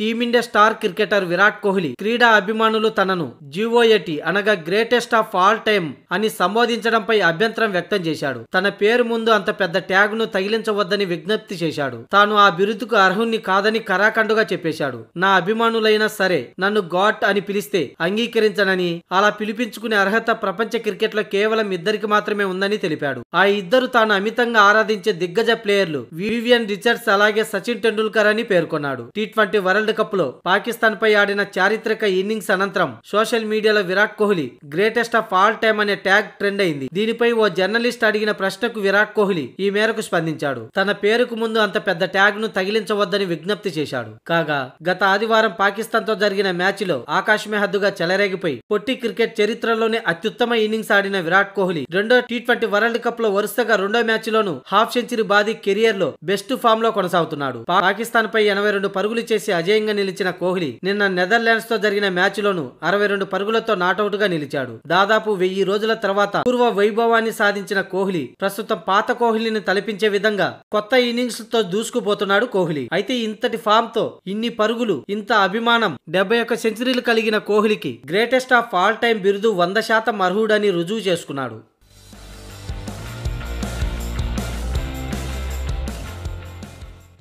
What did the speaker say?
team India star cricketer Virat Kohli క్రీడా అభిమానులు తనను జీఓఎటి అనగా గ్రేటెస్ట్ ఆఫ్ ఆల్ టైమ్ అని సంబోధించడంపై అభ్యంతరం వ్యక్తం చేశాడు తన పేరు ముందు అంత పెద్ద ట్యాగ్ ను తగిలించవద్దని విజ్ఞప్తి చేశాడు తాను ఆ బిరుదుకు అర్హుణ్ణి కాదని కరాఖండుగా చెప్పేశాడు నా అభిమానులైనా సరే నన్ను గాట్ అని పిలిస్తే అంగీకరించనని అలా పిలిపించుకునే అర్హత ప్రపంచ క్రికెట్ లో కేవలం ఇద్దరికి మాత్రమే ఉందని తెలిపాడు ఆ ఇద్దరు తాను అమితంగా ఆరాధించే దిగ్గజ ప్లేయర్లు వివియన్ రిచర్డ్స్ అలాగే సచిన్ టెండూల్కర్ అని పేర్కొన్నాడు T twenty world world Pakistan పాకిస్తాన్పై ఆడిన చారిత్రక ఇన్నింగ్స్ అనంతరం సోషల్ మీడియాలో Virat Kohli greatest of all time అనే ట్యాగ్ ట్రెండ్ అయింది దీనిపై ఓ జర్నలిస్ట్ అడిగిన ప్రశ్నకు విరాట్ కోహ్లీ ఈ మేరకు స్పందించాడు తన పేరుకు ముందు అంత పెద్ద ట్యాగ్ ను తగిలించవద్దని విజ్ఞప్తి చేశాడు కాగా గత ఆదివారం పాకిస్తాన్ తో జరిగిన మ్యాచ్ లో ఆకాశమే హద్దుగా చెలరేగిపోయి పొట్టి క్రికెట్ చరిత్రలోనే అత్యుత్తమ ఇన్నింగ్స్ ఆడిన విరాట్ కోహ్లీ రెండో టీ ట్వంటీ వరల్డ్ కప్ లో వరుసగా రెండో మ్యాచ్ లోను హాఫ్ సెంచరీ బాది కెరియర్ లో బెస్ట్ ఫామ్ లో కొనసాగుతున్నాడు పాకిస్తాన్ పై ఎనభై రెండు పరుగులు చేసి అజయ్ ఆశ్రయంగా నిలిచిన కోహ్లీ నిన్న నెదర్లాండ్స్ తో జరిగిన మ్యాచ్లోనూ అరవై రెండు పరుగులతో నాటౌట్ గా నిలిచాడు దాదాపు వెయ్యి రోజుల తర్వాత పూర్వ వైభవాన్ని సాధించిన కోహ్లీ ప్రస్తుతం పాత కోహ్లీని తలపించే విధంగా కొత్త ఇన్నింగ్స్ తో దూసుకుపోతున్నాడు కోహ్లీ అయితే ఇంతటి ఫామ్ తో ఇన్ని పరుగులు ఇంత అభిమానం డెబ్బై ఒక్క సెంచరీలు కలిగిన కోహ్లీకి గ్రేటెస్ట్ ఆఫ్ ఆల్ టైమ్ బిరుదు వంద శాతం అర్హుడని రుజువు చేసుకున్నాడు